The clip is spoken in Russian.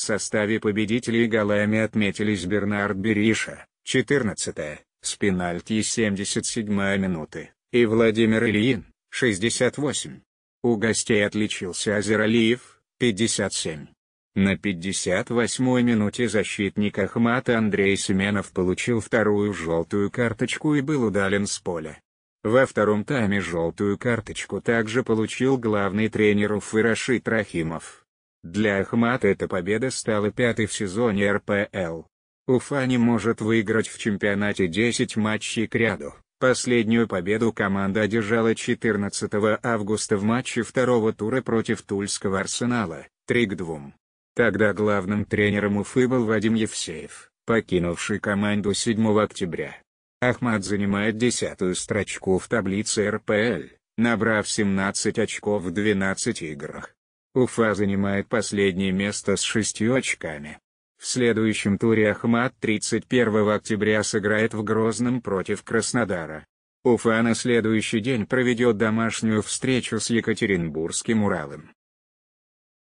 В составе победителей голами отметились Бернард Бериша, 14 с пенальти 77 минуты, и Владимир Ильин, 68. У гостей отличился Азералиев, 57. На 58-й минуте защитник Ахмата Андрей Семенов получил вторую желтую карточку и был удален с поля. Во втором тайме желтую карточку также получил главный тренер Уфы Рашид Рахимов. Для Ахмата эта победа стала пятой в сезоне РПЛ. Уфа не может выиграть в чемпионате 10 матчей к ряду. Последнюю победу команда одержала 14 августа в матче второго тура против Тульского Арсенала, 3 к 2. Тогда главным тренером Уфы был Вадим Евсеев, покинувший команду 7 октября. Ахмат занимает десятую строчку в таблице РПЛ, набрав 17 очков в 12 играх. Уфа занимает последнее место с шестью очками. В следующем туре Ахмат 31 октября сыграет в Грозном против Краснодара. Уфа на следующий день проведет домашнюю встречу с Екатеринбургским Уралом.